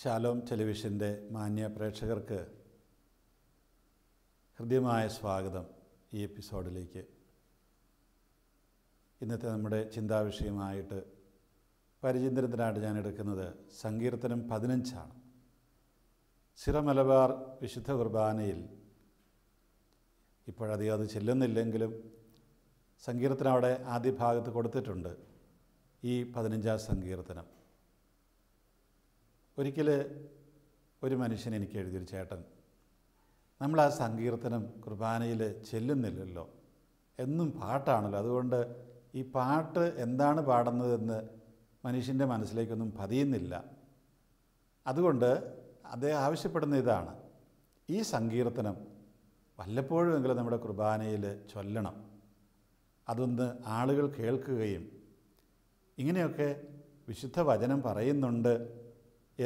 ശാലോം ടെലിവിഷൻ്റെ മാന്യ പ്രേക്ഷകർക്ക് ഹൃദ്യമായ സ്വാഗതം ഈ എപ്പിസോഡിലേക്ക് ഇന്നത്തെ നമ്മുടെ ചിന്താവിഷയമായിട്ട് പരിചിന്ദ്രത്തിനായിട്ട് ഞാൻ എടുക്കുന്നത് സങ്കീർത്തനം പതിനഞ്ചാണ് സിറമലബാർ വിശുദ്ധ കുർബാനയിൽ ഇപ്പോഴധികം അത് ചെല്ലുന്നില്ലെങ്കിലും സങ്കീർത്തനം അവിടെ ആദ്യ ഭാഗത്ത് കൊടുത്തിട്ടുണ്ട് ഈ പതിനഞ്ചാം സങ്കീർത്തനം ഒരിക്കൽ ഒരു മനുഷ്യൻ എനിക്ക് എഴുതിയൊരു ചേട്ടൻ നമ്മൾ ആ സങ്കീർത്തനം കുർബാനയിൽ ചെല്ലുന്നില്ലല്ലോ എന്നും പാട്ടാണല്ലോ അതുകൊണ്ട് ഈ പാട്ട് എന്താണ് പാടുന്നതെന്ന് മനുഷ്യൻ്റെ മനസ്സിലേക്കൊന്നും പതിയുന്നില്ല അതുകൊണ്ട് അദ്ദേഹം ആവശ്യപ്പെടുന്ന ഇതാണ് ഈ സങ്കീർത്തനം വല്ലപ്പോഴുമെങ്കിലും നമ്മുടെ കുർബാനയിൽ ചൊല്ലണം അതൊന്ന് ആളുകൾ കേൾക്കുകയും ഇങ്ങനെയൊക്കെ വിശുദ്ധ വചനം പറയുന്നുണ്ട്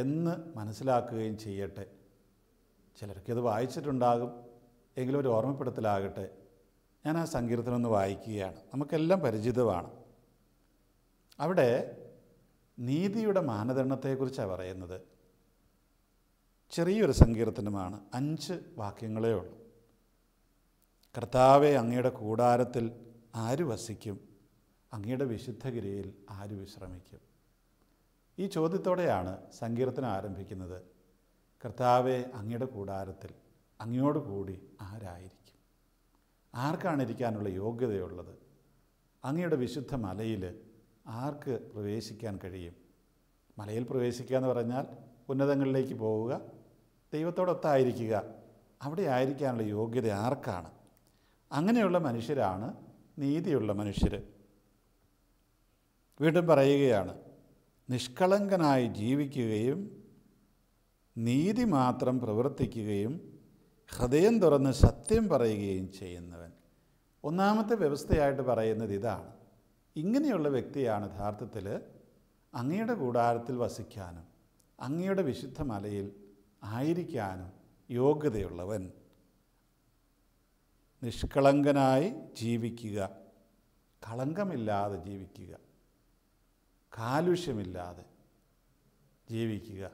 എന്ന് മനസ്സിലാക്കുകയും ചെയ്യട്ടെ ചിലർക്കത് വായിച്ചിട്ടുണ്ടാകും എങ്കിലും ഒരു ഓർമ്മപ്പെടുത്തലാകട്ടെ ഞാൻ ആ സങ്കീർത്തനം ഒന്ന് വായിക്കുകയാണ് നമുക്കെല്ലാം പരിചിതമാണ് അവിടെ നീതിയുടെ മാനദണ്ഡത്തെക്കുറിച്ചാണ് പറയുന്നത് ചെറിയൊരു സങ്കീർത്തനമാണ് അഞ്ച് വാക്യങ്ങളേ ഉള്ളൂ കർത്താവെ അങ്ങയുടെ കൂടാരത്തിൽ ആര് വസിക്കും അങ്ങയുടെ വിശുദ്ധഗിരിയിൽ ആര് വിശ്രമിക്കും ഈ ചോദ്യത്തോടെയാണ് സങ്കീർത്തനം ആരംഭിക്കുന്നത് കർത്താവെ അങ്ങയുടെ കൂടാരത്തിൽ അങ്ങയോട് കൂടി ആരായിരിക്കും ആർക്കാണ് ഇരിക്കാനുള്ള യോഗ്യതയുള്ളത് അങ്ങയുടെ വിശുദ്ധ മലയിൽ ആർക്ക് പ്രവേശിക്കാൻ കഴിയും മലയിൽ പ്രവേശിക്കുക എന്ന് പറഞ്ഞാൽ ഉന്നതങ്ങളിലേക്ക് പോവുക ദൈവത്തോടൊത്തായിരിക്കുക അവിടെ ആയിരിക്കാനുള്ള യോഗ്യത ആർക്കാണ് അങ്ങനെയുള്ള മനുഷ്യരാണ് നീതിയുള്ള മനുഷ്യർ വീണ്ടും പറയുകയാണ് നിഷ്കളങ്കനായി ജീവിക്കുകയും നീതി മാത്രം പ്രവർത്തിക്കുകയും ഹൃദയം തുറന്ന് സത്യം പറയുകയും ചെയ്യുന്നവൻ ഒന്നാമത്തെ വ്യവസ്ഥയായിട്ട് പറയുന്നത് ഇതാണ് ഇങ്ങനെയുള്ള വ്യക്തിയാണ് യഥാർത്ഥത്തിൽ അങ്ങയുടെ കൂടാരത്തിൽ വസിക്കാനും അങ്ങയുടെ വിശുദ്ധ മലയിൽ ആയിരിക്കാനും യോഗ്യതയുള്ളവൻ നിഷ്കളങ്കനായി ജീവിക്കുക കളങ്കമില്ലാതെ ജീവിക്കുക കാലുഷ്യമില്ലാതെ ജീവിക്കുക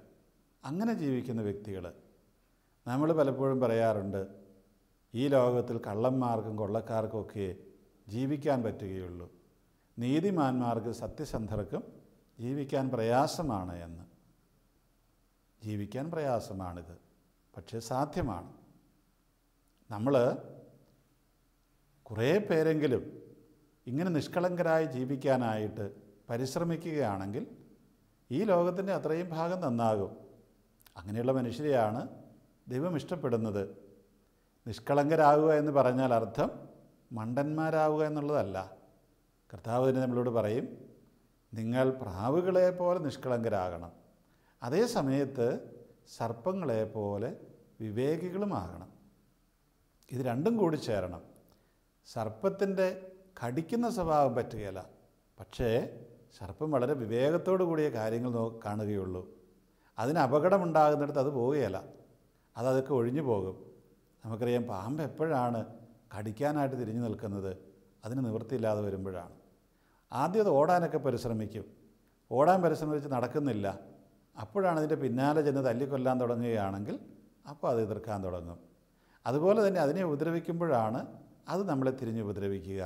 അങ്ങനെ ജീവിക്കുന്ന വ്യക്തികൾ നമ്മൾ പലപ്പോഴും പറയാറുണ്ട് ഈ ലോകത്തിൽ കള്ളന്മാർക്കും കൊള്ളക്കാർക്കുമൊക്കെ ജീവിക്കാൻ പറ്റുകയുള്ളൂ നീതിമാന്മാർക്ക് സത്യസന്ധർക്കും ജീവിക്കാൻ പ്രയാസമാണ് എന്ന് ജീവിക്കാൻ പ്രയാസമാണിത് പക്ഷേ സാധ്യമാണ് നമ്മൾ കുറേ പേരെങ്കിലും ഇങ്ങനെ നിഷ്കളങ്കരായി ജീവിക്കാനായിട്ട് പരിശ്രമിക്കുകയാണെങ്കിൽ ഈ ലോകത്തിൻ്റെ അത്രയും ഭാഗം നന്നാകും അങ്ങനെയുള്ള മനുഷ്യരെയാണ് ദൈവം ഇഷ്ടപ്പെടുന്നത് നിഷ്കളങ്കരാകുക എന്ന് പറഞ്ഞാൽ അർത്ഥം മണ്ടന്മാരാകുക എന്നുള്ളതല്ല കർത്താവ് തന്നെ നമ്മളോട് പറയും നിങ്ങൾ പ്രാവുകളെ പോലെ നിഷ്കളങ്കരാകണം അതേ സമയത്ത് സർപ്പങ്ങളെ പോലെ വിവേകികളുമാകണം ഇത് രണ്ടും കൂടി ചേരണം സർപ്പത്തിൻ്റെ കടിക്കുന്ന സ്വഭാവം പറ്റുകയില്ല പക്ഷേ സർപ്പം വളരെ വിവേകത്തോടു കൂടിയ കാര്യങ്ങൾ നോ കാണുകയുള്ളൂ അതിന് അപകടമുണ്ടാകുന്നിടത്ത് അത് പോവുകയില്ല അതൊക്കെ ഒഴിഞ്ഞു പോകും നമുക്കറിയാം പാമ്പ് എപ്പോഴാണ് കടിക്കാനായിട്ട് തിരിഞ്ഞു നിൽക്കുന്നത് അതിന് നിവൃത്തിയില്ലാതെ വരുമ്പോഴാണ് ആദ്യം അത് ഓടാനൊക്കെ പരിശ്രമിക്കും ഓടാൻ പരിശ്രമിച്ച് നടക്കുന്നില്ല അപ്പോഴാണ് അതിൻ്റെ പിന്നാലെ ചെന്ന് തല്ലിക്കൊല്ലാൻ തുടങ്ങുകയാണെങ്കിൽ അപ്പോൾ അത് എതിർക്കാൻ തുടങ്ങും അതുപോലെ തന്നെ അതിനെ ഉപദ്രവിക്കുമ്പോഴാണ് അത് നമ്മളെ തിരിഞ്ഞ് ഉപദ്രവിക്കുക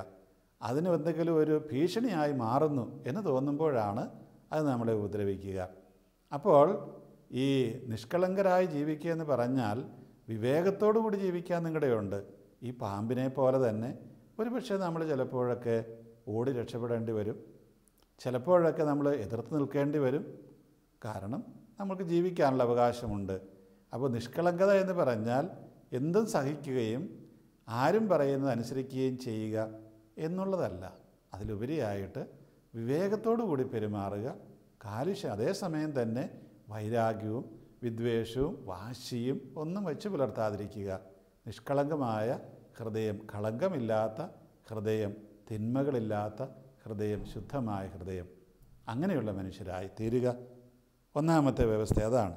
അതിന് എന്തെങ്കിലും ഒരു ഭീഷണിയായി മാറുന്നു എന്ന് തോന്നുമ്പോഴാണ് അത് നമ്മളെ ഉപദ്രവിക്കുക അപ്പോൾ ഈ നിഷ്കളങ്കരായി ജീവിക്കുക എന്ന് പറഞ്ഞാൽ വിവേകത്തോടുകൂടി കൂടി ജീവിക്കാൻ നിങ്ങളുടെയുണ്ട് ഈ പാമ്പിനെ പോലെ തന്നെ ഒരുപക്ഷെ നമ്മൾ ചിലപ്പോഴൊക്കെ ഓടി രക്ഷപ്പെടേണ്ടി വരും ചിലപ്പോഴൊക്കെ നമ്മൾ എതിർത്ത് നിൽക്കേണ്ടി വരും കാരണം നമ്മൾക്ക് ജീവിക്കാനുള്ള അവകാശമുണ്ട് അപ്പോൾ നിഷ്കളങ്കത എന്ന് പറഞ്ഞാൽ എന്തും സഹിക്കുകയും ആരും പറയുന്നത് അനുസരിക്കുകയും ചെയ്യുക എന്നുള്ളതല്ല അതിലുപരിയായിട്ട് വിവേകത്തോടു കൂടി പെരുമാറുക കാലുഷ്യം അതേസമയം തന്നെ വൈരാഗ്യവും വിദ്വേഷവും വാശിയും ഒന്നും വെച്ച് പുലർത്താതിരിക്കുക നിഷ്കളങ്കമായ ഹൃദയം കളങ്കമില്ലാത്ത ഹൃദയം തിന്മകളില്ലാത്ത ഹൃദയം ശുദ്ധമായ ഹൃദയം അങ്ങനെയുള്ള മനുഷ്യരായി തീരുക ഒന്നാമത്തെ വ്യവസ്ഥ അതാണ്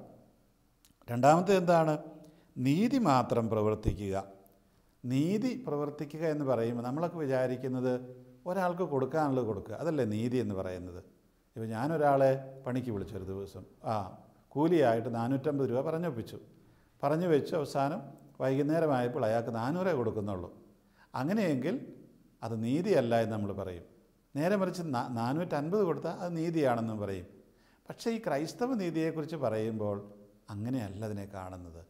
രണ്ടാമത്തെ എന്താണ് നീതി മാത്രം പ്രവർത്തിക്കുക നീതി പ്രവർത്തിക്കുക എന്ന് പറയുമ്പോൾ നമ്മളൊക്കെ വിചാരിക്കുന്നത് ഒരാൾക്ക് കൊടുക്കാനുള്ളത് കൊടുക്കുക അതല്ലേ നീതി എന്ന് പറയുന്നത് ഇപ്പോൾ ഞാനൊരാളെ പണിക്ക് ഒരു ദിവസം ആ കൂലിയായിട്ട് നാനൂറ്റമ്പത് രൂപ പറഞ്ഞു ഒപ്പിച്ചു പറഞ്ഞു വെച്ച് അവസാനം വൈകുന്നേരമായപ്പോൾ അയാൾക്ക് നാനൂറേ കൊടുക്കുന്നുള്ളൂ അങ്ങനെയെങ്കിൽ അത് നീതിയല്ല എന്ന് നമ്മൾ പറയും നേരെ മറിച്ച് നാനൂറ്റൻപത് കൊടുത്താൽ അത് നീതിയാണെന്നും പറയും പക്ഷേ ഈ ക്രൈസ്തവ നീതിയെക്കുറിച്ച് പറയുമ്പോൾ അങ്ങനെയല്ല അതിനെ കാണുന്നത്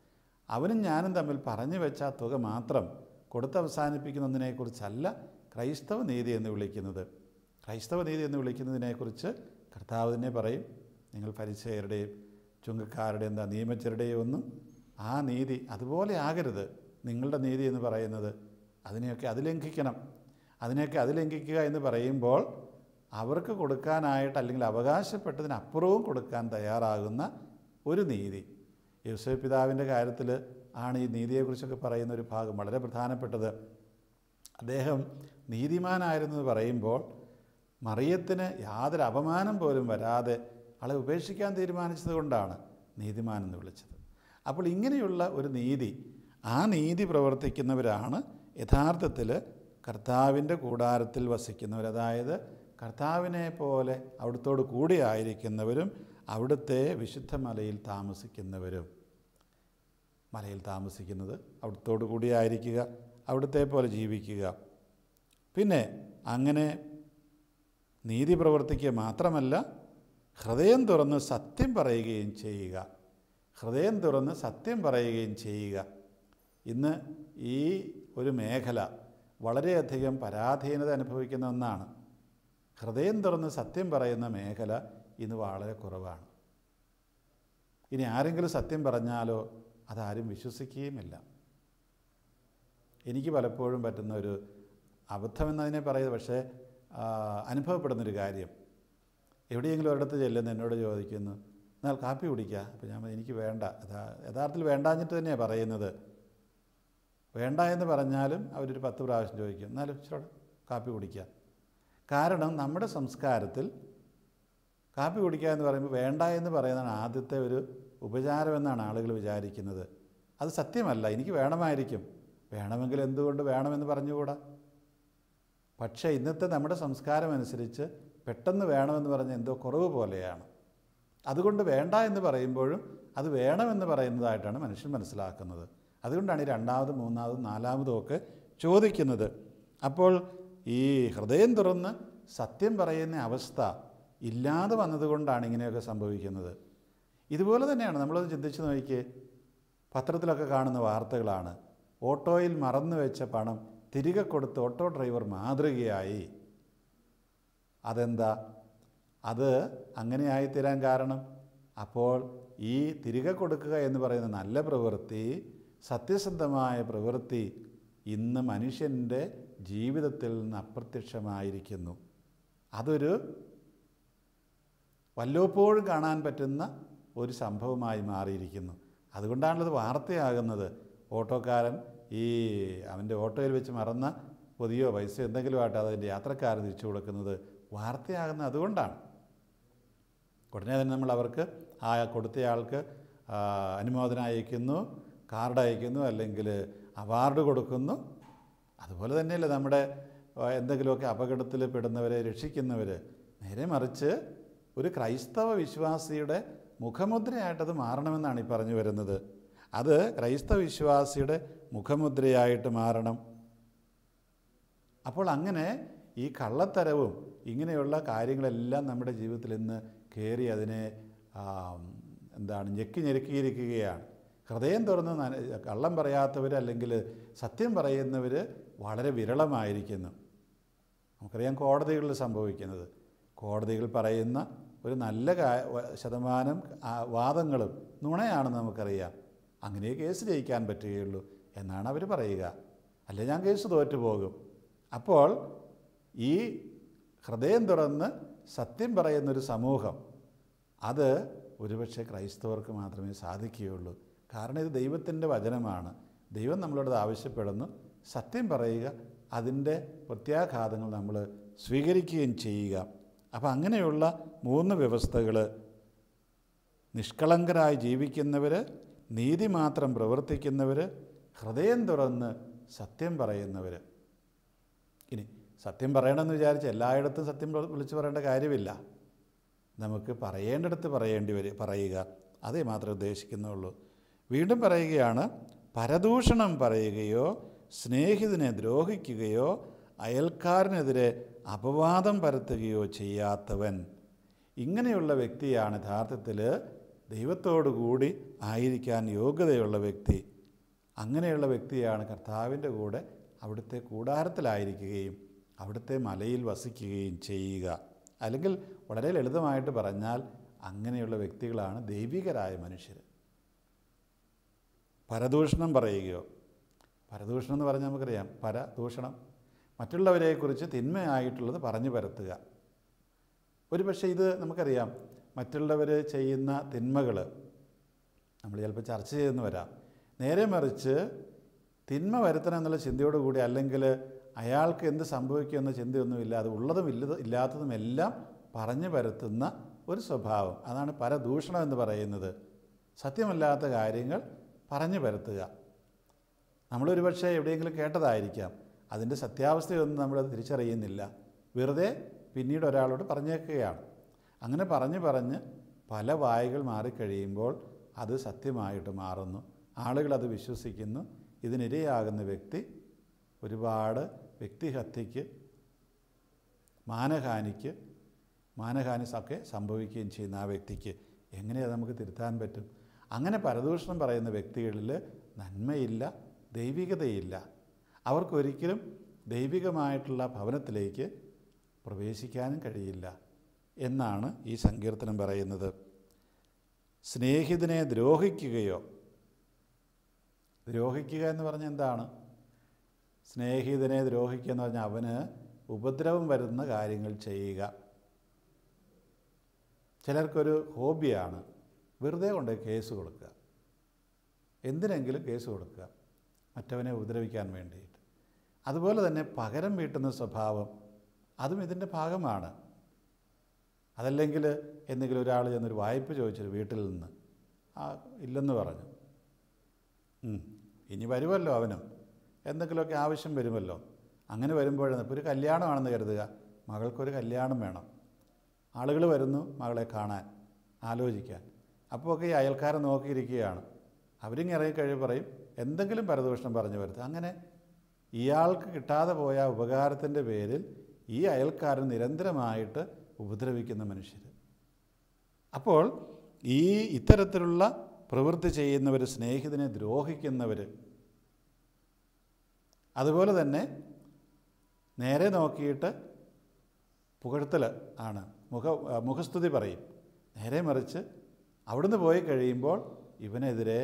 അവനും ഞാനും തമ്മിൽ പറഞ്ഞു വെച്ച തുക മാത്രം കൊടുത്തവസാനിപ്പിക്കുന്നതിനെക്കുറിച്ചല്ല ക്രൈസ്തവ നീതി എന്ന് വിളിക്കുന്നത് ക്രൈസ്തവ നീതി എന്ന് വിളിക്കുന്നതിനെക്കുറിച്ച് കർത്താവ് തന്നെ പറയും നിങ്ങൾ പരിചയരുടെയും ചുങ്കക്കാരുടെയും എന്താ നിയമജ്ഞരുടെയും ഒന്നും ആ നീതി അതുപോലെ ആകരുത് നിങ്ങളുടെ നീതി എന്ന് പറയുന്നത് അതിനെയൊക്കെ അതിലംഘിക്കണം അതിനെയൊക്കെ അതിലംഘിക്കുക എന്ന് പറയുമ്പോൾ അവർക്ക് കൊടുക്കാനായിട്ട് അല്ലെങ്കിൽ അവകാശപ്പെട്ടതിനപ്പുറവും കൊടുക്കാൻ തയ്യാറാകുന്ന ഒരു നീതി യൂസഫ് പിതാവിൻ്റെ കാര്യത്തിൽ ആണ് ഈ നീതിയെക്കുറിച്ചൊക്കെ പറയുന്ന ഒരു ഭാഗം വളരെ പ്രധാനപ്പെട്ടത് അദ്ദേഹം നീതിമാനായിരുന്നു എന്ന് പറയുമ്പോൾ മറിയത്തിന് യാതൊരു അപമാനം പോലും വരാതെ ആളെ ഉപേക്ഷിക്കാൻ തീരുമാനിച്ചത് കൊണ്ടാണ് നീതിമാനെന്ന് വിളിച്ചത് അപ്പോൾ ഇങ്ങനെയുള്ള ഒരു നീതി ആ നീതി പ്രവർത്തിക്കുന്നവരാണ് യഥാർത്ഥത്തിൽ കർത്താവിൻ്റെ കൂടാരത്തിൽ വസിക്കുന്നവർ അതായത് കർത്താവിനെ പോലെ അവിടുത്തോട് കൂടിയായിരിക്കുന്നവരും അവിടുത്തെ വിശുദ്ധ മലയിൽ താമസിക്കുന്നവരും മലയിൽ താമസിക്കുന്നത് അവിടുത്തോട് കൂടിയായിരിക്കുക അവിടുത്തെ പോലെ ജീവിക്കുക പിന്നെ അങ്ങനെ നീതി പ്രവർത്തിക്കുക മാത്രമല്ല ഹൃദയം തുറന്ന് സത്യം പറയുകയും ചെയ്യുക ഹൃദയം തുറന്ന് സത്യം പറയുകയും ചെയ്യുക ഇന്ന് ഈ ഒരു മേഖല വളരെയധികം പരാധീനത അനുഭവിക്കുന്ന ഒന്നാണ് ഹൃദയം തുറന്ന് സത്യം പറയുന്ന മേഖല ഇന്ന് വളരെ കുറവാണ് ഇനി ആരെങ്കിലും സത്യം പറഞ്ഞാലോ അതാരും വിശ്വസിക്കുകയുമില്ല എനിക്ക് പലപ്പോഴും പറ്റുന്ന ഒരു അബദ്ധമെന്നതിനെ പറയുന്നത് പക്ഷേ അനുഭവപ്പെടുന്നൊരു കാര്യം എവിടെയെങ്കിലും ഒരിടത്ത് ചെല്ലുന്ന എന്നോട് ചോദിക്കുന്നു എന്നാൽ കാപ്പി കുടിക്കുക അപ്പോൾ ഞാൻ എനിക്ക് വേണ്ട യഥാർത്ഥത്തിൽ വേണ്ടാഞ്ഞിട്ട് തന്നെയാണ് പറയുന്നത് വേണ്ട എന്ന് പറഞ്ഞാലും അവരൊരു പത്ത് പ്രാവശ്യം ചോദിക്കും എന്നാലും കാപ്പി കുടിക്കുക കാരണം നമ്മുടെ സംസ്കാരത്തിൽ കാപ്പി കുടിക്കുക എന്ന് പറയുമ്പോൾ വേണ്ട എന്ന് പറയുന്നതാണ് ആദ്യത്തെ ഒരു ഉപചാരമെന്നാണ് ആളുകൾ വിചാരിക്കുന്നത് അത് സത്യമല്ല എനിക്ക് വേണമായിരിക്കും വേണമെങ്കിൽ എന്തുകൊണ്ട് വേണമെന്ന് പറഞ്ഞുകൂടാ പക്ഷേ ഇന്നത്തെ നമ്മുടെ സംസ്കാരം അനുസരിച്ച് പെട്ടെന്ന് വേണമെന്ന് പറഞ്ഞ എന്തോ കുറവ് പോലെയാണ് അതുകൊണ്ട് വേണ്ട എന്ന് പറയുമ്പോഴും അത് വേണമെന്ന് പറയുന്നതായിട്ടാണ് മനുഷ്യൻ മനസ്സിലാക്കുന്നത് അതുകൊണ്ടാണ് ഈ രണ്ടാമതും മൂന്നാമതും നാലാമതും ഒക്കെ ചോദിക്കുന്നത് അപ്പോൾ ഈ ഹൃദയം തുറന്ന് സത്യം പറയുന്ന അവസ്ഥ ഇല്ലാതെ വന്നതുകൊണ്ടാണ് ഇങ്ങനെയൊക്കെ സംഭവിക്കുന്നത് ഇതുപോലെ തന്നെയാണ് നമ്മളത് ചിന്തിച്ച് നോക്കിയേ പത്രത്തിലൊക്കെ കാണുന്ന വാർത്തകളാണ് ഓട്ടോയിൽ മറന്നു വെച്ച പണം തിരികെ കൊടുത്ത് ഓട്ടോ ഡ്രൈവർ മാതൃകയായി അതെന്താ അത് അങ്ങനെയായിത്തീരാൻ കാരണം അപ്പോൾ ഈ തിരികെ കൊടുക്കുക എന്ന് പറയുന്ന നല്ല പ്രവൃത്തി സത്യസന്ധമായ പ്രവൃത്തി ഇന്ന് മനുഷ്യൻ്റെ ജീവിതത്തിൽ നിന്ന് അപ്രത്യക്ഷമായിരിക്കുന്നു അതൊരു വല്ലപ്പോഴും കാണാൻ പറ്റുന്ന ഒരു സംഭവമായി മാറിയിരിക്കുന്നു അതുകൊണ്ടാണത് വാർത്തയാകുന്നത് ഓട്ടോക്കാരൻ ഈ അവൻ്റെ ഓട്ടോയിൽ വെച്ച് മറന്ന പൊതിയോ പൈസ ആയിട്ട് അതിൻ്റെ യാത്രക്കാർ തിരിച്ചു കൊടുക്കുന്നത് വാർത്തയാകുന്ന അതുകൊണ്ടാണ് ഉടനെ തന്നെ നമ്മൾ അവർക്ക് ആ കൊടുത്തയാൾക്ക് അനുമോദനം അയക്കുന്നു കാർഡ് അയക്കുന്നു അല്ലെങ്കിൽ അവാർഡ് കൊടുക്കുന്നു അതുപോലെ തന്നെയല്ലേ നമ്മുടെ എന്തെങ്കിലുമൊക്കെ അപകടത്തിൽ പെടുന്നവരെ രക്ഷിക്കുന്നവർ നേരെ മറിച്ച് ഒരു ക്രൈസ്തവ വിശ്വാസിയുടെ മുഖമുദ്രയായിട്ടത് മാറണമെന്നാണ് ഈ പറഞ്ഞു വരുന്നത് അത് ക്രൈസ്തവ വിശ്വാസിയുടെ മുഖമുദ്രയായിട്ട് മാറണം അപ്പോൾ അങ്ങനെ ഈ കള്ളത്തരവും ഇങ്ങനെയുള്ള കാര്യങ്ങളെല്ലാം നമ്മുടെ ജീവിതത്തിൽ ഇന്ന് കയറി അതിനെ എന്താണ് ഞെക്കി ഞെരുക്കിയിരിക്കുകയാണ് ഹൃദയം തുറന്ന് കള്ളം പറയാത്തവർ അല്ലെങ്കിൽ സത്യം പറയുന്നവർ വളരെ വിരളമായിരിക്കുന്നു നമുക്കറിയാം കോടതികളിൽ സംഭവിക്കുന്നത് കോടതികൾ പറയുന്ന ഒരു നല്ല ശതമാനം വാദങ്ങളും നുണയാണെന്ന് നമുക്കറിയാം അങ്ങനെ കേസ് ജയിക്കാൻ പറ്റുകയുള്ളൂ എന്നാണ് അവർ പറയുക അല്ല ഞാൻ കേസ് തോറ്റുപോകും പോകും അപ്പോൾ ഈ ഹൃദയം തുറന്ന് സത്യം പറയുന്നൊരു സമൂഹം അത് ഒരുപക്ഷെ ക്രൈസ്തവർക്ക് മാത്രമേ സാധിക്കുകയുള്ളൂ കാരണം ഇത് ദൈവത്തിൻ്റെ വചനമാണ് ദൈവം നമ്മളോട് ആവശ്യപ്പെടുന്നു സത്യം പറയുക അതിൻ്റെ പ്രത്യാഘാതങ്ങൾ നമ്മൾ സ്വീകരിക്കുകയും ചെയ്യുക അപ്പോൾ അങ്ങനെയുള്ള മൂന്ന് വ്യവസ്ഥകൾ നിഷ്കളങ്കരായി ജീവിക്കുന്നവർ നീതി മാത്രം പ്രവർത്തിക്കുന്നവർ ഹൃദയം തുറന്ന് സത്യം പറയുന്നവർ ഇനി സത്യം പറയണമെന്ന് വിചാരിച്ച് എല്ലായിടത്തും സത്യം വിളിച്ചു പറയേണ്ട കാര്യമില്ല നമുക്ക് പറയേണ്ടടുത്ത് പറയേണ്ടി വരിക പറയുക അതേ മാത്രമേ ഉദ്ദേശിക്കുന്നുള്ളൂ വീണ്ടും പറയുകയാണ് പരദൂഷണം പറയുകയോ സ്നേഹിതനെ ദ്രോഹിക്കുകയോ അയൽക്കാരനെതിരെ അപവാദം പരത്തുകയോ ചെയ്യാത്തവൻ ഇങ്ങനെയുള്ള വ്യക്തിയാണ് യഥാർത്ഥത്തിൽ ദൈവത്തോടുകൂടി ആയിരിക്കാൻ യോഗ്യതയുള്ള വ്യക്തി അങ്ങനെയുള്ള വ്യക്തിയാണ് കർത്താവിൻ്റെ കൂടെ അവിടുത്തെ കൂടാരത്തിലായിരിക്കുകയും അവിടുത്തെ മലയിൽ വസിക്കുകയും ചെയ്യുക അല്ലെങ്കിൽ വളരെ ലളിതമായിട്ട് പറഞ്ഞാൽ അങ്ങനെയുള്ള വ്യക്തികളാണ് ദൈവികരായ മനുഷ്യർ പരദൂഷണം പറയുകയോ പരദൂഷണം എന്ന് പറഞ്ഞാൽ നമുക്കറിയാം പരദൂഷണം മറ്റുള്ളവരെക്കുറിച്ച് തിന്മയായിട്ടുള്ളത് പറഞ്ഞു പരത്തുക ഒരു പക്ഷേ ഇത് നമുക്കറിയാം മറ്റുള്ളവർ ചെയ്യുന്ന തിന്മകൾ നമ്മൾ ചിലപ്പോൾ ചർച്ച ചെയ്തെന്ന് വരാം നേരെ മറിച്ച് തിന്മ വരുത്തണം എന്നുള്ള ചിന്തയോടുകൂടി അല്ലെങ്കിൽ അയാൾക്ക് എന്ത് സംഭവിക്കും എന്ന ചിന്തയൊന്നുമില്ല അത് ഉള്ളതും ഇല്ല എല്ലാം പറഞ്ഞു പരത്തുന്ന ഒരു സ്വഭാവം അതാണ് പരദൂഷണം എന്ന് പറയുന്നത് സത്യമല്ലാത്ത കാര്യങ്ങൾ പറഞ്ഞു പരത്തുക നമ്മളൊരു പക്ഷേ എവിടെയെങ്കിലും കേട്ടതായിരിക്കാം അതിൻ്റെ സത്യാവസ്ഥയൊന്നും നമ്മൾ തിരിച്ചറിയുന്നില്ല വെറുതെ പിന്നീട് ഒരാളോട് പറഞ്ഞേക്കുകയാണ് അങ്ങനെ പറഞ്ഞ് പറഞ്ഞ് പല വായകൾ മാറിക്കഴിയുമ്പോൾ അത് സത്യമായിട്ട് മാറുന്നു ആളുകൾ അത് വിശ്വസിക്കുന്നു ഇതിനിരയാകുന്ന വ്യക്തി ഒരുപാട് വ്യക്തിഹത്യയ്ക്ക് മാനഹാനിക്ക് മാനഹാനി ഒക്കെ സംഭവിക്കുകയും ചെയ്യുന്ന ആ വ്യക്തിക്ക് എങ്ങനെയാണ് നമുക്ക് തിരുത്താൻ പറ്റും അങ്ങനെ പരദൂഷണം പറയുന്ന വ്യക്തികളിൽ നന്മയില്ല ദൈവികതയില്ല അവർക്കൊരിക്കലും ദൈവികമായിട്ടുള്ള ഭവനത്തിലേക്ക് പ്രവേശിക്കാനും കഴിയില്ല എന്നാണ് ഈ സങ്കീർത്തനം പറയുന്നത് സ്നേഹിതനെ ദ്രോഹിക്കുകയോ ദ്രോഹിക്കുക എന്ന് പറഞ്ഞാൽ എന്താണ് സ്നേഹിതനെ ദ്രോഹിക്കുക എന്ന് പറഞ്ഞാൽ അവന് ഉപദ്രവം വരുന്ന കാര്യങ്ങൾ ചെയ്യുക ചിലർക്കൊരു ഹോബിയാണ് വെറുതെ കൊണ്ട് കേസ് കൊടുക്കുക എന്തിനെങ്കിലും കേസ് കൊടുക്കുക മറ്റവനെ ഉപദ്രവിക്കാൻ വേണ്ടിയിട്ട് അതുപോലെ തന്നെ പകരം വീട്ടുന്ന സ്വഭാവം അതും ഇതിൻ്റെ ഭാഗമാണ് അതല്ലെങ്കിൽ എന്തെങ്കിലും ഒരാൾ ചെന്നൊരു വായ്പ ചോദിച്ചൊരു വീട്ടിൽ നിന്ന് ആ ഇല്ലെന്ന് പറഞ്ഞു ഇനി വരുമല്ലോ അവനും എന്തെങ്കിലുമൊക്കെ ആവശ്യം വരുമല്ലോ അങ്ങനെ വരുമ്പോഴാണ് ഇപ്പോൾ ഒരു കല്യാണമാണെന്ന് കരുതുക മകൾക്കൊരു കല്യാണം വേണം ആളുകൾ വരുന്നു മകളെ കാണാൻ ആലോചിക്കാൻ അപ്പോഴൊക്കെ ഈ അയൽക്കാരെ നോക്കിയിരിക്കുകയാണ് അവരിങ്ങനെ പറയും എന്തെങ്കിലും പരദൂഷണം പറഞ്ഞു വരുത്തുക അങ്ങനെ ഇയാൾക്ക് കിട്ടാതെ പോയ ഉപകാരത്തിൻ്റെ പേരിൽ ഈ അയൽക്കാരൻ നിരന്തരമായിട്ട് ഉപദ്രവിക്കുന്ന മനുഷ്യർ അപ്പോൾ ഈ ഇത്തരത്തിലുള്ള പ്രവൃത്തി ചെയ്യുന്നവർ സ്നേഹിതനെ ദ്രോഹിക്കുന്നവർ അതുപോലെ തന്നെ നേരെ നോക്കിയിട്ട് പുകഴ്ത്തൽ ആണ് മുഖ മുഖസ്തുതി പറയും നേരെ മറിച്ച് അവിടുന്ന് പോയി കഴിയുമ്പോൾ ഇവനെതിരെ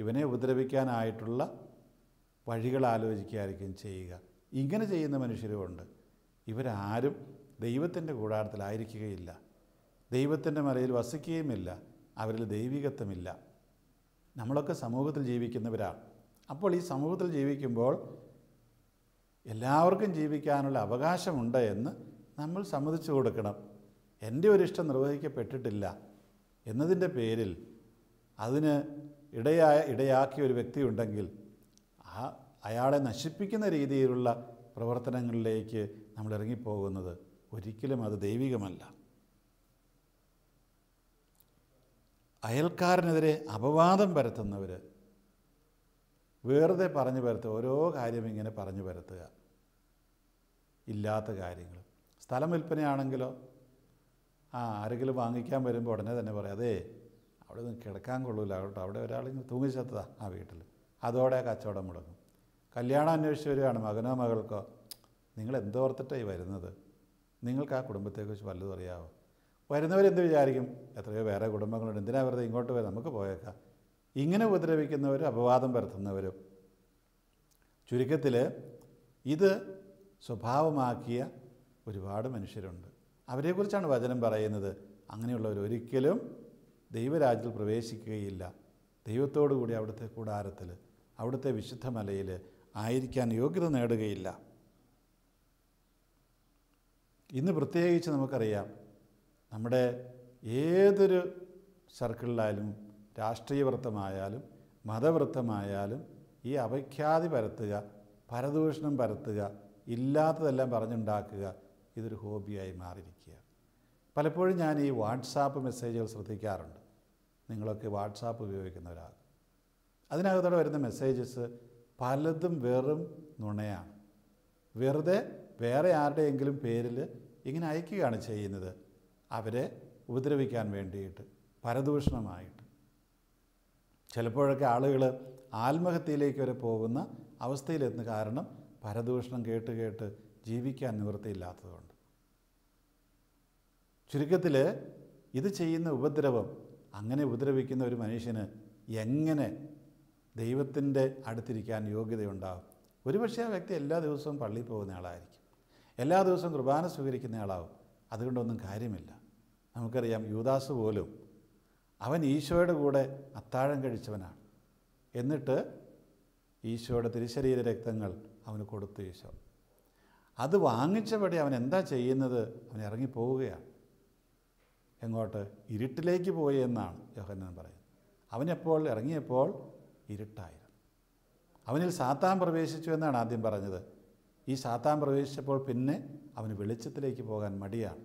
ഇവനെ ഉപദ്രവിക്കാനായിട്ടുള്ള വഴികൾ ആലോചിക്കുകയായിരിക്കും ചെയ്യുക ഇങ്ങനെ ചെയ്യുന്ന മനുഷ്യരുമുണ്ട് ഇവരാരും ദൈവത്തിൻ്റെ കൂടാരത്തിലായിരിക്കുകയില്ല ദൈവത്തിൻ്റെ മലയിൽ വസിക്കുകയുമില്ല അവരിൽ ദൈവികത്വമില്ല നമ്മളൊക്കെ സമൂഹത്തിൽ ജീവിക്കുന്നവരാണ് അപ്പോൾ ഈ സമൂഹത്തിൽ ജീവിക്കുമ്പോൾ എല്ലാവർക്കും ജീവിക്കാനുള്ള അവകാശമുണ്ട് എന്ന് നമ്മൾ സമ്മതിച്ചു കൊടുക്കണം എൻ്റെ ഒരു നിർവഹിക്കപ്പെട്ടിട്ടില്ല എന്നതിൻ്റെ പേരിൽ അതിന് ഇടയായ ഇടയാക്കിയ ഒരു വ്യക്തി ഉണ്ടെങ്കിൽ ആ അയാളെ നശിപ്പിക്കുന്ന രീതിയിലുള്ള പ്രവർത്തനങ്ങളിലേക്ക് നമ്മൾ ഇറങ്ങിപ്പോകുന്നത് ഒരിക്കലും അത് ദൈവികമല്ല അയൽക്കാരനെതിരെ അപവാദം പരത്തുന്നവർ വെറുതെ പറഞ്ഞു പരത്തുക ഓരോ കാര്യം ഇങ്ങനെ പറഞ്ഞു പരത്തുക ഇല്ലാത്ത കാര്യങ്ങൾ സ്ഥലം വിൽപ്പനയാണെങ്കിലോ ആ ആരെങ്കിലും വാങ്ങിക്കാൻ വരുമ്പോൾ ഉടനെ തന്നെ പറയാം അതേ അവിടെ നിന്ന് കിടക്കാൻ കൊള്ളില്ല കേട്ടോ അവിടെ ഒരാളിങ്ങനെ തൂങ്ങിച്ചത്തതാ ആ വീട്ടിൽ അതോടെ കച്ചവടം മുടങ്ങും കല്യാണം അന്വേഷിച്ച് വരികയാണ് മകനോ മകൾക്കോ നിങ്ങൾ എന്തോർത്തിട്ടായി വരുന്നത് നിങ്ങൾക്ക് ആ കുടുംബത്തെക്കുറിച്ച് വല്ലതും അറിയാമോ വരുന്നവരെന്ത് വിചാരിക്കും എത്രയോ വേറെ കുടുംബങ്ങളുണ്ട് എന്തിനാ വെറുതെ ഇങ്ങോട്ട് വരാം നമുക്ക് പോയേക്കാം ഇങ്ങനെ ഉപദ്രവിക്കുന്നവരും അപവാദം പരത്തുന്നവരും ചുരുക്കത്തിൽ ഇത് സ്വഭാവമാക്കിയ ഒരുപാട് മനുഷ്യരുണ്ട് അവരെക്കുറിച്ചാണ് വചനം പറയുന്നത് അങ്ങനെയുള്ളവർ ഒരിക്കലും ദൈവരാജ്യത്തിൽ പ്രവേശിക്കുകയില്ല ദൈവത്തോടുകൂടി അവിടുത്തെ കൂടാരത്തിൽ അവിടുത്തെ വിശുദ്ധ മലയിൽ ആയിരിക്കാൻ യോഗ്യത നേടുകയില്ല ഇന്ന് പ്രത്യേകിച്ച് നമുക്കറിയാം നമ്മുടെ ഏതൊരു സർക്കിളിലായാലും രാഷ്ട്രീയവൃത്തമായാലും മതവൃത്തമായാലും ഈ അപഖ്യാതി പരത്തുക പരദൂഷണം പരത്തുക ഇല്ലാത്തതെല്ലാം പറഞ്ഞുണ്ടാക്കുക ഇതൊരു ഹോബിയായി മാറിയിരിക്കുകയാണ് പലപ്പോഴും ഞാൻ ഈ വാട്സാപ്പ് മെസ്സേജുകൾ ശ്രദ്ധിക്കാറുണ്ട് നിങ്ങളൊക്കെ വാട്സാപ്പ് ഒരാൾ അതിനകത്തോടെ വരുന്ന മെസ്സേജസ് പലതും വെറും നുണയാണ് വെറുതെ വേറെ ആരുടെയെങ്കിലും പേരിൽ ഇങ്ങനെ അയക്കുകയാണ് ചെയ്യുന്നത് അവരെ ഉപദ്രവിക്കാൻ വേണ്ടിയിട്ട് പരദൂഷണമായിട്ട് ചിലപ്പോഴൊക്കെ ആളുകൾ ആത്മഹത്യയിലേക്ക് വരെ പോകുന്ന അവസ്ഥയിലെത്തുന്ന കാരണം പരദൂഷണം കേട്ട് കേട്ട് ജീവിക്കാൻ നിവൃത്തിയില്ലാത്തതുകൊണ്ട് ചുരുക്കത്തിൽ ഇത് ചെയ്യുന്ന ഉപദ്രവം അങ്ങനെ ഉപദ്രവിക്കുന്ന ഒരു മനുഷ്യന് എങ്ങനെ ദൈവത്തിൻ്റെ അടുത്തിരിക്കാൻ യോഗ്യതയുണ്ടാകും ഒരുപക്ഷെ ആ വ്യക്തി എല്ലാ ദിവസവും പള്ളിയിൽ പോകുന്ന ആളായിരിക്കും എല്ലാ ദിവസവും കുർബാന സ്വീകരിക്കുന്ന ആളാവും അതുകൊണ്ടൊന്നും കാര്യമില്ല നമുക്കറിയാം യൂദാസ് പോലും അവൻ ഈശോയുടെ കൂടെ അത്താഴം കഴിച്ചവനാണ് എന്നിട്ട് ഈശോയുടെ തിരുശരീര രക്തങ്ങൾ അവന് കൊടുത്തു ഈശോ അത് വാങ്ങിച്ചപടി അവൻ എന്താ ചെയ്യുന്നത് അവൻ ഇറങ്ങിപ്പോവുകയാണ് എങ്ങോട്ട് ഇരുട്ടിലേക്ക് പോയി എന്നാണ് യോഹന്നാൻ പറയുന്നത് അവനെപ്പോൾ ഇറങ്ങിയപ്പോൾ ഇരുട്ടായിരുന്നു അവനിൽ സാത്താൻ പ്രവേശിച്ചു എന്നാണ് ആദ്യം പറഞ്ഞത് ഈ സാത്താൻ പ്രവേശിച്ചപ്പോൾ പിന്നെ അവന് വെളിച്ചത്തിലേക്ക് പോകാൻ മടിയാണ്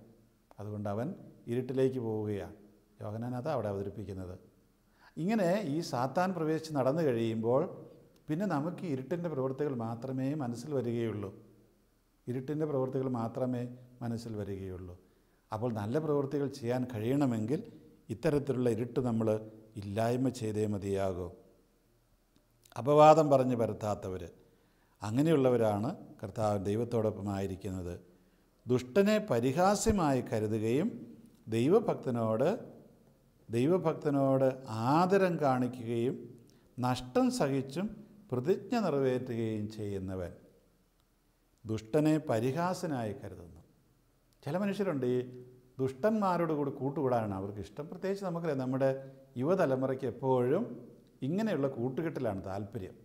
അതുകൊണ്ട് അവൻ ഇരുട്ടിലേക്ക് പോവുകയാണ് യോഹനാൻ അത് അവിടെ അവതരിപ്പിക്കുന്നത് ഇങ്ങനെ ഈ സാത്താൻ പ്രവേശിച്ച് നടന്നു കഴിയുമ്പോൾ പിന്നെ നമുക്ക് ഇരുട്ടിൻ്റെ പ്രവൃത്തികൾ മാത്രമേ മനസ്സിൽ വരികയുള്ളൂ ഇരുട്ടിൻ്റെ പ്രവൃത്തികൾ മാത്രമേ മനസ്സിൽ വരികയുള്ളൂ അപ്പോൾ നല്ല പ്രവൃത്തികൾ ചെയ്യാൻ കഴിയണമെങ്കിൽ ഇത്തരത്തിലുള്ള ഇരുട്ട് നമ്മൾ ഇല്ലായ്മ ചെയ്തേ മതിയാകൂ അപവാദം പറഞ്ഞ് വരുത്താത്തവർ അങ്ങനെയുള്ളവരാണ് കർത്താവ് ദൈവത്തോടൊപ്പമായിരിക്കുന്നത് ദുഷ്ടനെ പരിഹാസ്യമായി കരുതുകയും ദൈവഭക്തനോട് ദൈവഭക്തനോട് ആദരം കാണിക്കുകയും നഷ്ടം സഹിച്ചും പ്രതിജ്ഞ നിറവേറ്റുകയും ചെയ്യുന്നവൻ ദുഷ്ടനെ പരിഹാസനായി കരുതുന്നു ചില മനുഷ്യരുണ്ട് ഈ ദുഷ്ടന്മാരോട് കൂടി കൂട്ടുകൂടാനാണ് അവർക്ക് ഇഷ്ടം പ്രത്യേകിച്ച് നമുക്കറിയാം നമ്മുടെ യുവതലമുറയ്ക്ക് എപ്പോഴും ഇങ്ങനെയുള്ള കൂട്ടുകെട്ടിലാണ് താല്പര്യം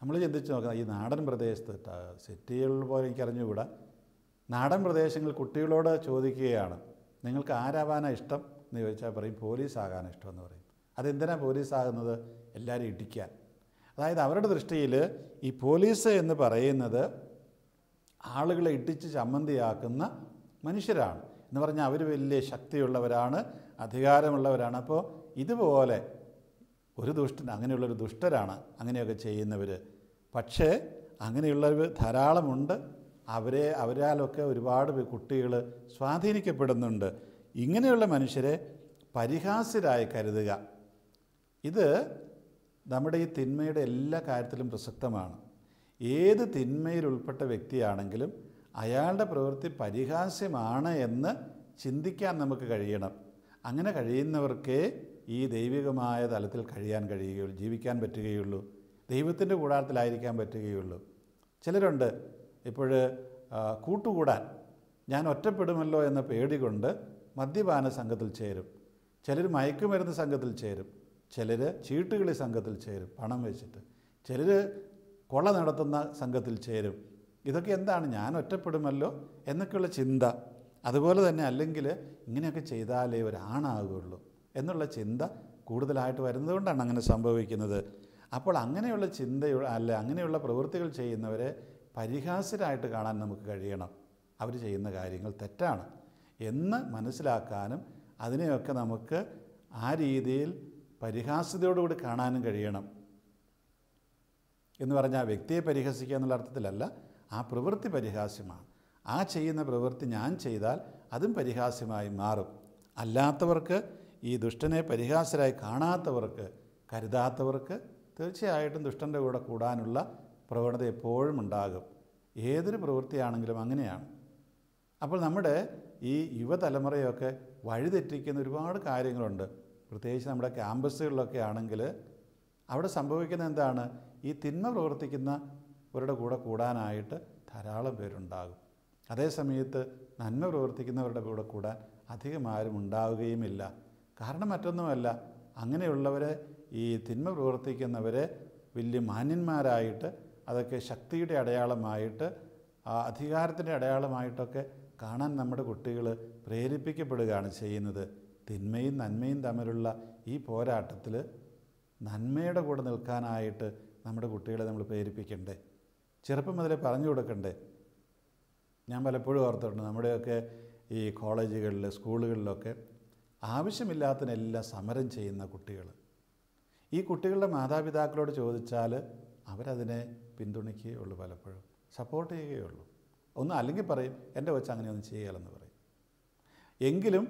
നമ്മൾ ചിന്തിച്ച് നോക്കുക ഈ നാടൻ പ്രദേശത്ത് സിറ്റികളിൽ പോലെ എനിക്ക് അറിഞ്ഞുകൂടാ നാടൻ പ്രദേശങ്ങൾ കുട്ടികളോട് ചോദിക്കുകയാണ് നിങ്ങൾക്ക് ആരാവാനാണ് ഇഷ്ടം എന്ന് ചോദിച്ചാൽ പറയും പോലീസ് ആകാനാണ് എന്ന് പറയും അതെന്തിനാണ് പോലീസ് ആകുന്നത് എല്ലാവരും ഇടിക്കാൻ അതായത് അവരുടെ ദൃഷ്ടിയിൽ ഈ പോലീസ് എന്ന് പറയുന്നത് ആളുകളെ ഇട്ടിച്ച് ചമ്മന്തിയാക്കുന്ന മനുഷ്യരാണ് എന്ന് പറഞ്ഞാൽ അവർ വലിയ ശക്തിയുള്ളവരാണ് അധികാരമുള്ളവരാണ് അപ്പോൾ ഇതുപോലെ ഒരു ദുഷ്ടൻ അങ്ങനെയുള്ളൊരു ദുഷ്ടരാണ് അങ്ങനെയൊക്കെ ചെയ്യുന്നവർ പക്ഷേ അങ്ങനെയുള്ളവർ ധാരാളമുണ്ട് അവരെ അവരാലൊക്കെ ഒരുപാട് കുട്ടികൾ സ്വാധീനിക്കപ്പെടുന്നുണ്ട് ഇങ്ങനെയുള്ള മനുഷ്യരെ പരിഹാസ്യരായി കരുതുക ഇത് നമ്മുടെ ഈ തിന്മയുടെ എല്ലാ കാര്യത്തിലും പ്രസക്തമാണ് ഏത് തിന്മയിൽ ഉൾപ്പെട്ട വ്യക്തിയാണെങ്കിലും അയാളുടെ പ്രവൃത്തി പരിഹാസ്യമാണ് എന്ന് ചിന്തിക്കാൻ നമുക്ക് കഴിയണം അങ്ങനെ കഴിയുന്നവർക്കേ ഈ ദൈവികമായ തലത്തിൽ കഴിയാൻ കഴിയുകയുള്ളൂ ജീവിക്കാൻ പറ്റുകയുള്ളൂ ദൈവത്തിൻ്റെ കൂടാരത്തിലായിരിക്കാൻ പറ്റുകയുള്ളൂ ചിലരുണ്ട് ഇപ്പോൾ കൂട്ടുകൂടാൻ ഞാൻ ഒറ്റപ്പെടുമല്ലോ എന്ന പേടി കൊണ്ട് മദ്യപാന സംഘത്തിൽ ചേരും ചിലർ മയക്കുമരുന്ന് സംഘത്തിൽ ചേരും ചിലർ ചീട്ടുകളി സംഘത്തിൽ ചേരും പണം വെച്ചിട്ട് ചിലർ കൊള്ള നടത്തുന്ന സംഘത്തിൽ ചേരും ഇതൊക്കെ എന്താണ് ഞാൻ ഒറ്റപ്പെടുമല്ലോ എന്നൊക്കെയുള്ള ചിന്ത അതുപോലെ തന്നെ അല്ലെങ്കിൽ ഇങ്ങനെയൊക്കെ ചെയ്താലേ ഒരാണാകുള്ളൂ എന്നുള്ള ചിന്ത കൂടുതലായിട്ട് വരുന്നതുകൊണ്ടാണ് അങ്ങനെ സംഭവിക്കുന്നത് അപ്പോൾ അങ്ങനെയുള്ള ചിന്ത അല്ല അങ്ങനെയുള്ള പ്രവൃത്തികൾ ചെയ്യുന്നവരെ പരിഹാസ്യരായിട്ട് കാണാൻ നമുക്ക് കഴിയണം അവർ ചെയ്യുന്ന കാര്യങ്ങൾ തെറ്റാണ് എന്ന് മനസ്സിലാക്കാനും അതിനെയൊക്കെ നമുക്ക് ആ രീതിയിൽ പരിഹാസ്യതയോടുകൂടി കാണാനും കഴിയണം എന്ന് പറഞ്ഞാൽ ആ വ്യക്തിയെ പരിഹസിക്കുക എന്നുള്ള അർത്ഥത്തിലല്ല ആ പ്രവൃത്തി പരിഹാസ്യമാണ് ആ ചെയ്യുന്ന പ്രവൃത്തി ഞാൻ ചെയ്താൽ അതും പരിഹാസ്യമായി മാറും അല്ലാത്തവർക്ക് ഈ ദുഷ്ടനെ പരിഹാസ്യരായി കാണാത്തവർക്ക് കരുതാത്തവർക്ക് തീർച്ചയായിട്ടും ദുഷ്ടൻ്റെ കൂടെ കൂടാനുള്ള പ്രവണത എപ്പോഴും ഉണ്ടാകും ഏതൊരു പ്രവൃത്തിയാണെങ്കിലും അങ്ങനെയാണ് അപ്പോൾ നമ്മുടെ ഈ യുവതലമുറയൊക്കെ വഴിതെറ്റിക്കുന്ന ഒരുപാട് കാര്യങ്ങളുണ്ട് പ്രത്യേകിച്ച് നമ്മുടെ ക്യാമ്പസുകളിലൊക്കെ ആണെങ്കിൽ അവിടെ സംഭവിക്കുന്ന എന്താണ് ഈ തിന്മ അവരുടെ കൂടെ കൂടാനായിട്ട് ധാരാളം പേരുണ്ടാകും അതേസമയത്ത് നന്മ പ്രവർത്തിക്കുന്നവരുടെ കൂടെ കൂടാൻ അധികം ആരും ഉണ്ടാവുകയുമില്ല കാരണം മറ്റൊന്നുമല്ല അങ്ങനെയുള്ളവരെ ഈ തിന്മ പ്രവർത്തിക്കുന്നവരെ വലിയ മാന്യന്മാരായിട്ട് അതൊക്കെ ശക്തിയുടെ അടയാളമായിട്ട് അധികാരത്തിൻ്റെ അടയാളമായിട്ടൊക്കെ കാണാൻ നമ്മുടെ കുട്ടികൾ പ്രേരിപ്പിക്കപ്പെടുകയാണ് ചെയ്യുന്നത് തിന്മയും നന്മയും തമ്മിലുള്ള ഈ പോരാട്ടത്തിൽ നന്മയുടെ കൂടെ നിൽക്കാനായിട്ട് നമ്മുടെ കുട്ടികളെ നമ്മൾ പ്രേരിപ്പിക്കണ്ടേ ചെറുപ്പം മുതലേ പറഞ്ഞു കൊടുക്കണ്ടേ ഞാൻ പലപ്പോഴും ഓർത്തിട്ടുണ്ട് നമ്മുടെയൊക്കെ ഈ കോളേജുകളിൽ സ്കൂളുകളിലൊക്കെ ആവശ്യമില്ലാത്തതിനെല്ലാം സമരം ചെയ്യുന്ന കുട്ടികൾ ഈ കുട്ടികളുടെ മാതാപിതാക്കളോട് ചോദിച്ചാൽ അവരതിനെ പിന്തുണയ്ക്കുകയുള്ളൂ പലപ്പോഴും സപ്പോർട്ട് ചെയ്യുകയുള്ളൂ ഒന്ന് അല്ലെങ്കിൽ പറയും എൻ്റെ അങ്ങനെ ഒന്ന് ചെയ്യുകയില്ലെന്ന് പറയും എങ്കിലും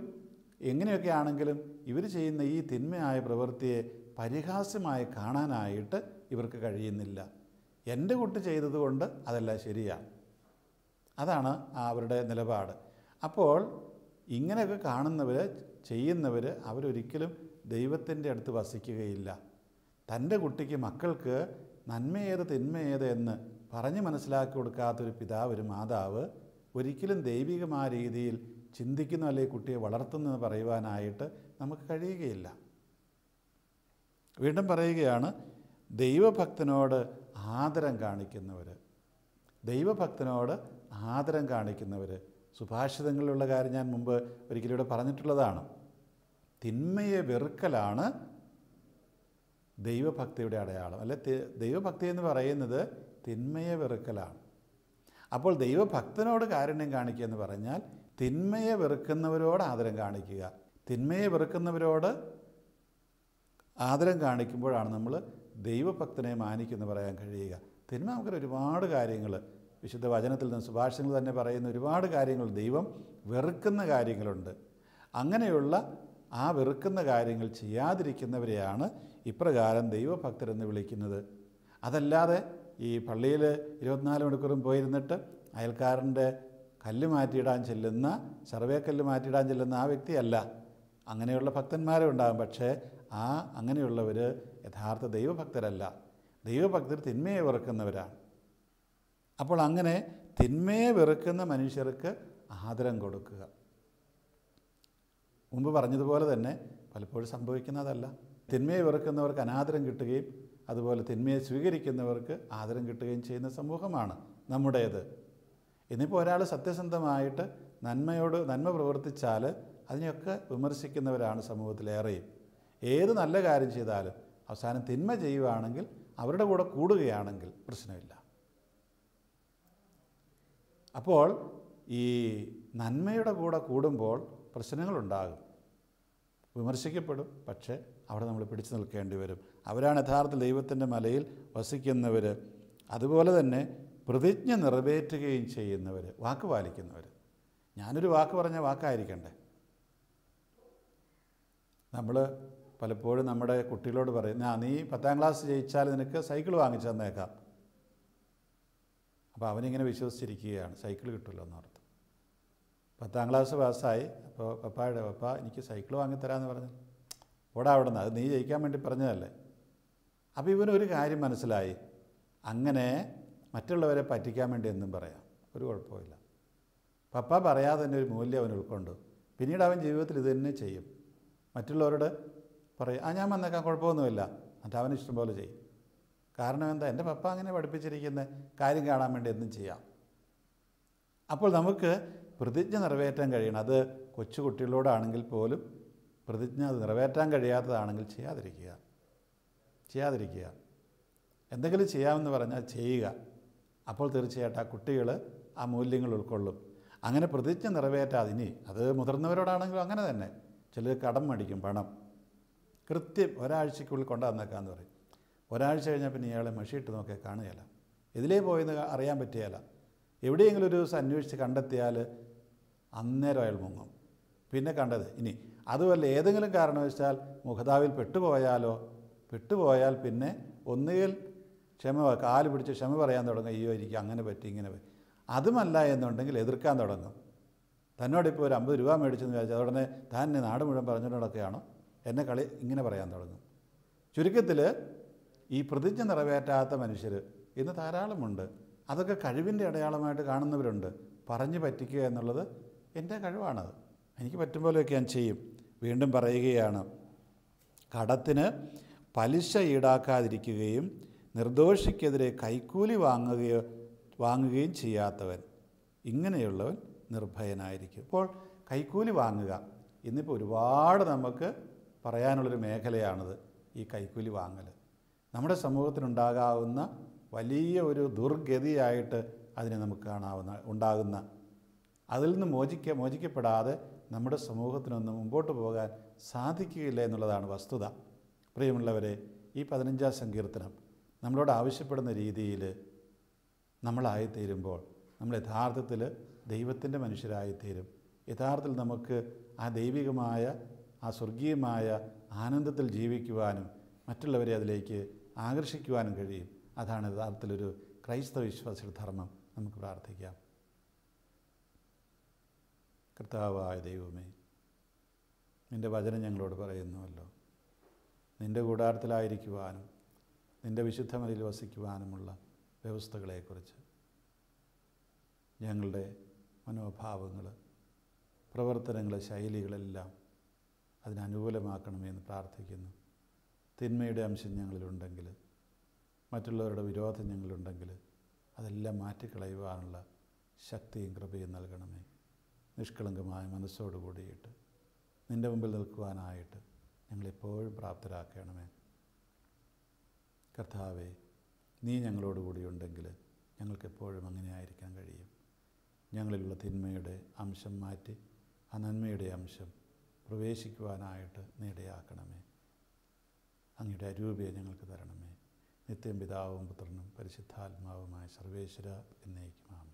എങ്ങനെയൊക്കെ ആണെങ്കിലും ഇവർ ചെയ്യുന്ന ഈ തിന്മയായ പ്രവൃത്തിയെ പരിഹാസ്യമായി കാണാനായിട്ട് ഇവർക്ക് കഴിയുന്നില്ല എൻ്റെ കുട്ടി ചെയ്തതുകൊണ്ട് അതെല്ലാം ശരിയാണ് അതാണ് അവരുടെ നിലപാട് അപ്പോൾ ഇങ്ങനെയൊക്കെ കാണുന്നവർ ചെയ്യുന്നവർ അവരൊരിക്കലും ദൈവത്തിൻ്റെ അടുത്ത് വസിക്കുകയില്ല തൻ്റെ കുട്ടിക്ക് മക്കൾക്ക് നന്മയേത് തിന്മയേത് എന്ന് പറഞ്ഞ് മനസ്സിലാക്കി കൊടുക്കാത്തൊരു പിതാവ് ഒരു മാതാവ് ഒരിക്കലും ദൈവികമായ രീതിയിൽ ചിന്തിക്കുന്ന അല്ലെങ്കിൽ കുട്ടിയെ വളർത്തുന്നു എന്ന് പറയുവാനായിട്ട് നമുക്ക് കഴിയുകയില്ല വീണ്ടും പറയുകയാണ് ദൈവഭക്തനോട് ആദരം കാണിക്കുന്നവർ ദൈവഭക്തനോട് ആദരം കാണിക്കുന്നവർ സുഭാഷിതങ്ങളിലുള്ള കാര്യം ഞാൻ മുമ്പ് ഒരിക്കലും ഇവിടെ പറഞ്ഞിട്ടുള്ളതാണ് തിന്മയെ വെറുക്കലാണ് ദൈവഭക്തിയുടെ അടയാളം അല്ലെ ദൈവഭക്തി എന്ന് പറയുന്നത് തിന്മയെ വെറുക്കലാണ് അപ്പോൾ ദൈവഭക്തനോട് കാരുണ്യം കാണിക്കുക എന്ന് പറഞ്ഞാൽ തിന്മയെ വെറുക്കുന്നവരോട് ആദരം കാണിക്കുക തിന്മയെ വെറുക്കുന്നവരോട് ആദരം കാണിക്കുമ്പോഴാണ് നമ്മൾ ദൈവഭക്തനെ മാനിക്കുന്നു പറയാൻ കഴിയുക നമുക്ക് ഒരുപാട് കാര്യങ്ങൾ വിശുദ്ധ വചനത്തിൽ നിന്ന് സുഭാഷങ്ങൾ തന്നെ പറയുന്ന ഒരുപാട് കാര്യങ്ങൾ ദൈവം വെറുക്കുന്ന കാര്യങ്ങളുണ്ട് അങ്ങനെയുള്ള ആ വെറുക്കുന്ന കാര്യങ്ങൾ ചെയ്യാതിരിക്കുന്നവരെയാണ് ഇപ്രകാരം ദൈവഭക്തരെന്ന് വിളിക്കുന്നത് അതല്ലാതെ ഈ പള്ളിയിൽ ഇരുപത്തിനാല് മണിക്കൂറും പോയിരുന്നിട്ട് അയൽക്കാരൻ്റെ കല്ല് മാറ്റിയിടാൻ ചെല്ലുന്ന സർവേക്കല്ല് മാറ്റിയിടാൻ ചെല്ലുന്ന ആ വ്യക്തിയല്ല അങ്ങനെയുള്ള ഭക്തന്മാരും ഉണ്ടാകും പക്ഷേ ആ അങ്ങനെയുള്ളവർ യഥാർത്ഥ ദൈവഭക്തരല്ല ദൈവഭക്തർ തിന്മയെ വെറുക്കുന്നവരാണ് അപ്പോൾ അങ്ങനെ തിന്മയെ വെറുക്കുന്ന മനുഷ്യർക്ക് ആദരം കൊടുക്കുക മുമ്പ് പറഞ്ഞതുപോലെ തന്നെ പലപ്പോഴും സംഭവിക്കുന്നതല്ല തിന്മയെ വെറുക്കുന്നവർക്ക് അനാദരം കിട്ടുകയും അതുപോലെ തിന്മയെ സ്വീകരിക്കുന്നവർക്ക് ആദരം കിട്ടുകയും ചെയ്യുന്ന സമൂഹമാണ് നമ്മുടേത് ഇന്നിപ്പോൾ ഒരാൾ സത്യസന്ധമായിട്ട് നന്മയോട് നന്മ പ്രവർത്തിച്ചാൽ അതിനെയൊക്കെ വിമർശിക്കുന്നവരാണ് സമൂഹത്തിലേറെയും ഏത് നല്ല കാര്യം ചെയ്താലും അവസാനം തിന്മ ചെയ്യുകയാണെങ്കിൽ അവരുടെ കൂടെ കൂടുകയാണെങ്കിൽ പ്രശ്നമില്ല അപ്പോൾ ഈ നന്മയുടെ കൂടെ കൂടുമ്പോൾ പ്രശ്നങ്ങളുണ്ടാകും വിമർശിക്കപ്പെടും പക്ഷേ അവിടെ നമ്മൾ പിടിച്ചു നിൽക്കേണ്ടി വരും അവരാണ് യഥാർത്ഥ ദൈവത്തിൻ്റെ മലയിൽ വസിക്കുന്നവർ അതുപോലെ തന്നെ പ്രതിജ്ഞ നിറവേറ്റുകയും ചെയ്യുന്നവർ വാക്ക് പാലിക്കുന്നവർ ഞാനൊരു വാക്ക് പറഞ്ഞ വാക്കായിരിക്കണ്ടേ നമ്മൾ പലപ്പോഴും നമ്മുടെ കുട്ടികളോട് പറയും ഞാൻ നീ പത്താം ക്ലാസ് ജയിച്ചാൽ നിനക്ക് സൈക്കിൾ വാങ്ങിച്ചു തന്നേക്കാം അപ്പോൾ അവനിങ്ങനെ വിശ്വസിച്ചിരിക്കുകയാണ് സൈക്കിൾ കിട്ടില്ല എന്നോർത്ത് പത്താം ക്ലാസ് പാസ്സായി അപ്പോൾ പപ്പായുടെ പപ്പ എനിക്ക് സൈക്കിൾ വാങ്ങിത്തരാമെന്ന് പറഞ്ഞു ഓടാ അവിടെ നിന്ന് അത് നീ ജയിക്കാൻ വേണ്ടി പറഞ്ഞതല്ലേ അപ്പോൾ ഇവനൊരു കാര്യം മനസ്സിലായി അങ്ങനെ മറ്റുള്ളവരെ പറ്റിക്കാൻ വേണ്ടി എന്നും പറയാം ഒരു കുഴപ്പമില്ല പപ്പ പറയാതെ തന്നെ ഒരു മൂല്യം അവൻ ഉൾക്കൊണ്ട് പിന്നീട് അവൻ ജീവിതത്തിൽ ഇത് തന്നെ ചെയ്യും മറ്റുള്ളവരുടെ പറയും ആ ഞാൻ വന്നേക്കാം കുഴപ്പമൊന്നുമില്ല എന്നിട്ട് അവൻ ഇഷ്ടം പോലെ ചെയ്യും കാരണം എന്താ എൻ്റെ പപ്പ അങ്ങനെ പഠിപ്പിച്ചിരിക്കുന്ന കാര്യം കാണാൻ വേണ്ടി എന്തും ചെയ്യാം അപ്പോൾ നമുക്ക് പ്രതിജ്ഞ നിറവേറ്റാൻ കഴിയണം അത് കൊച്ചു കുട്ടികളോടാണെങ്കിൽ പോലും പ്രതിജ്ഞ അത് നിറവേറ്റാൻ കഴിയാത്തതാണെങ്കിൽ ചെയ്യാതിരിക്കുക ചെയ്യാതിരിക്കുക എന്തെങ്കിലും ചെയ്യാമെന്ന് പറഞ്ഞാൽ ചെയ്യുക അപ്പോൾ തീർച്ചയായിട്ടും ആ കുട്ടികൾ ആ മൂല്യങ്ങൾ ഉൾക്കൊള്ളും അങ്ങനെ പ്രതിജ്ഞ നിറവേറ്റാതിനി അത് മുതിർന്നവരോടാണെങ്കിലും അങ്ങനെ തന്നെ ചിലർ കടം മേടിക്കും പണം കൃത്യം ഒരാഴ്ചയ്ക്കുള്ളിൽ കൊണ്ടുവന്നേക്കാന്ന് പറയും ഒരാഴ്ച കഴിഞ്ഞാൽ പിന്നെ ഇയാളെ മഷിയിട്ട് നോക്കിയാൽ കാണുകയില്ല ഇതിലേ പോയെന്ന് അറിയാൻ പറ്റിയാലോ എവിടെയെങ്കിലും ഒരു ദിവസം അന്വേഷിച്ച് കണ്ടെത്തിയാൽ അന്നേരം അയാൾ മുങ്ങും പിന്നെ കണ്ടത് ഇനി അതുപോലെ ഏതെങ്കിലും കാരണം വെച്ചാൽ മുഖതാവിൽ പെട്ടുപോയാലോ പെട്ടുപോയാൽ പിന്നെ ഒന്നുകിൽ ക്ഷമ കാല് പിടിച്ച് ക്ഷമ പറയാൻ തുടങ്ങും അയ്യോ എനിക്ക് അങ്ങനെ പറ്റി ഇങ്ങനെ പറ്റി അതുമല്ല എന്നുണ്ടെങ്കിൽ എതിർക്കാൻ തുടങ്ങും തന്നോടിപ്പോൾ ഒരു അമ്പത് രൂപ മേടിച്ചെന്ന് വിചാരിച്ചാൽ അതുടനെ താൻ നാട് മുഴുവൻ പറഞ്ഞുകൊണ്ട് എന്നെ കളി ഇങ്ങനെ പറയാൻ തുടങ്ങും ചുരുക്കത്തിൽ ഈ പ്രതിജ്ഞ നിറവേറ്റാത്ത മനുഷ്യർ ഇന്ന് ധാരാളമുണ്ട് അതൊക്കെ കഴിവിൻ്റെ അടയാളമായിട്ട് കാണുന്നവരുണ്ട് പറഞ്ഞു പറ്റിക്കുക എന്നുള്ളത് എൻ്റെ കഴിവാണത് എനിക്ക് പറ്റും പോലെയൊക്കെ ഞാൻ ചെയ്യും വീണ്ടും പറയുകയാണ് കടത്തിന് പലിശ ഈടാക്കാതിരിക്കുകയും നിർദോഷിക്കെതിരെ കൈക്കൂലി വാങ്ങുകയോ വാങ്ങുകയും ചെയ്യാത്തവൻ ഇങ്ങനെയുള്ളവൻ നിർഭയനായിരിക്കും അപ്പോൾ കൈക്കൂലി വാങ്ങുക ഇന്നിപ്പോൾ ഒരുപാട് നമുക്ക് പറയാനുള്ളൊരു മേഖലയാണത് ഈ കൈക്കൂലി വാങ്ങൽ നമ്മുടെ സമൂഹത്തിനുണ്ടാകാവുന്ന വലിയ ഒരു ദുർഗതിയായിട്ട് അതിനെ നമുക്ക് കാണാവുന്ന ഉണ്ടാകുന്ന അതിൽ നിന്ന് മോചിക്ക മോചിക്കപ്പെടാതെ നമ്മുടെ സമൂഹത്തിനൊന്നും മുമ്പോട്ട് പോകാൻ സാധിക്കുകയില്ല എന്നുള്ളതാണ് വസ്തുത പ്രിയമുള്ളവരെ ഈ പതിനഞ്ചാം സങ്കീർത്തനം നമ്മളോട് ആവശ്യപ്പെടുന്ന രീതിയിൽ നമ്മളായിത്തീരുമ്പോൾ നമ്മൾ യഥാർത്ഥത്തിൽ ദൈവത്തിൻ്റെ മനുഷ്യരായിത്തീരും യഥാർത്ഥത്തിൽ നമുക്ക് ആ ദൈവികമായ ആ സ്വർഗീയമായ ആനന്ദത്തിൽ ജീവിക്കുവാനും മറ്റുള്ളവരെ അതിലേക്ക് ആകർഷിക്കുവാനും കഴിയും അതാണ് യഥാർത്ഥത്തിലൊരു ക്രൈസ്തവ വിശ്വാസിയുടെ ധർമ്മം നമുക്ക് പ്രാർത്ഥിക്കാം കർത്താവായ ദൈവമേ നിൻ്റെ വചനം ഞങ്ങളോട് പറയുന്നുവല്ലോ നിൻ്റെ കൂടാരത്തിലായിരിക്കുവാനും നിൻ്റെ വിശുദ്ധമതിയിൽ വസിക്കുവാനുമുള്ള വ്യവസ്ഥകളെക്കുറിച്ച് ഞങ്ങളുടെ മനോഭാവങ്ങൾ പ്രവർത്തനങ്ങൾ ശൈലികളെല്ലാം അതിനനുകൂലമാക്കണമേ എന്ന് പ്രാർത്ഥിക്കുന്നു തിന്മയുടെ അംശം ഞങ്ങളിലുണ്ടെങ്കിൽ മറ്റുള്ളവരുടെ വിരോധം ഞങ്ങളിലുണ്ടെങ്കിൽ അതെല്ലാം മാറ്റിക്കളയുവാനുള്ള ശക്തിയും കൃപയും നൽകണമേ നിഷ്കളങ്കമായ മനസ്സോട് കൂടിയിട്ട് നിൻ്റെ മുമ്പിൽ നിൽക്കുവാനായിട്ട് ഞങ്ങളെപ്പോഴും പ്രാപ്തരാക്കണമേ കർത്താവെ നീ ഞങ്ങളോട് കൂടി ഉണ്ടെങ്കിൽ ഞങ്ങൾക്കെപ്പോഴും അങ്ങനെ ആയിരിക്കാൻ കഴിയും ഞങ്ങളിലുള്ള തിന്മയുടെ അംശം മാറ്റി ആ നന്മയുടെ അംശം പ്രവേശിക്കുവാനായിട്ട് നീടയാക്കണമേ അങ്ങയുടെ അരൂപയെ ഞങ്ങൾക്ക് തരണമേ നിത്യം പിതാവും പുത്രനും പരിശുദ്ധാത്മാവുമായ സർവേശ്വര എന്നേക്കുമാണ്